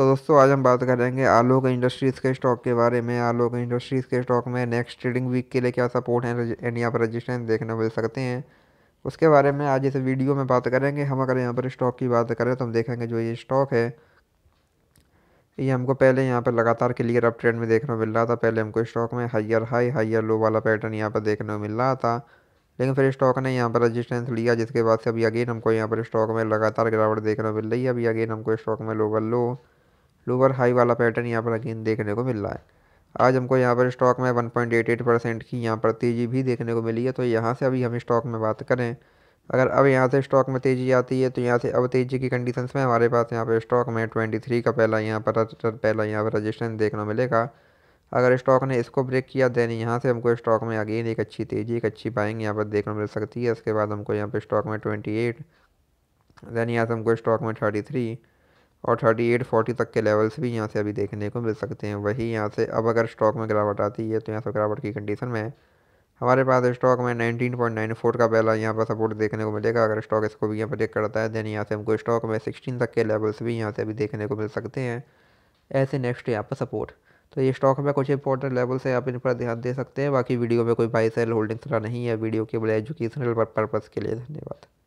तो दोस्तों आज हम बात करेंगे आलोक इंडस्ट्रीज़ के स्टॉक के बारे में आलोक इंडस्ट्रीज़ के स्टॉक में नेक्स्ट ट्रेडिंग वीक के लिए क्या सपोर्ट है एंड यहाँ पर रजिस्ट्रेंस देखने मिल सकते हैं उसके बारे में आज इस वीडियो में बात करेंगे हम अगर यहाँ पर स्टॉक की बात करें तो हम देखेंगे जो ये स्टॉक है ये हमको पहले यहाँ पर लगातार क्लियर अप ट्रेंड में देखने को मिल रहा था पहले हमको स्टॉक में हाइयर हाई हाइयर लो वाला पैटर्न यहाँ पर देखने को मिल रहा था लेकिन फिर स्टॉक ने यहाँ पर रजिस्टेंस लिया जिसके बाद से अभी अगेन हमको यहाँ पर स्टॉक में लगातार गिरावट देखने को मिल रही है अभी अगेन हमको स्टॉक में लोवर लो लोअर हाई वाला पैटर्न यहाँ पर अगेन देखने को मिल रहा है आज हमको यहाँ पर स्टॉक में एट परसेंट की यहाँ पर तेज़ी भी देखने को मिली है तो यहाँ से अभी हम स्टॉक में बात करें अगर अब यहाँ से स्टॉक में तेज़ी आती है तो यहाँ से अब तेज़ी की कंडीशंस में हमारे पास यहाँ पर स्टॉक में ट्वेंटी थ्री का पहला यहाँ पर पहला यहाँ पर रजिस्ट्रेंस देखना मिलेगा अगर स्टॉक ने इसको ब्रेक किया देन यहाँ से हमको स्टॉक में अगेन एक अच्छी तेज़ी एक अच्छी बाइंग यहाँ पर देखने को मिल सकती है इसके बाद हमको यहाँ पर स्टॉक में ट्वेंटी एट देन यहाँ से हमको स्टॉक में थर्टी थ्री और एट फोर्टी तक के लेवल्स भी यहाँ से अभी देखने को मिल सकते हैं वही यहाँ से अब अगर स्टॉक में गिरावट आती है तो यहाँ से गिरावट की कंडीशन में हमारे पास स्टॉक में 19.94 का पहला यहाँ पर सपोर्ट देखने को मिलेगा अगर स्टॉक इसको भी यहाँ पर चेक करता है देन यहाँ से हमको स्टॉक में सिक्सटीन तक के लेवल्स भी यहाँ से अभी देखने को मिल सकते हैं ऐसे नेक्स्ट यहाँ पर सपोर्ट तो ये स्टॉक में कुछ इंपॉर्टेंट लेवल्स है आप इन पर ध्यान दे सकते हैं बाकी वीडियो में कोई बाई सेल होल्डिंग्स नहीं है वीडियो केवल एजुकेशनल पर्पज़ के लिए धन्यवाद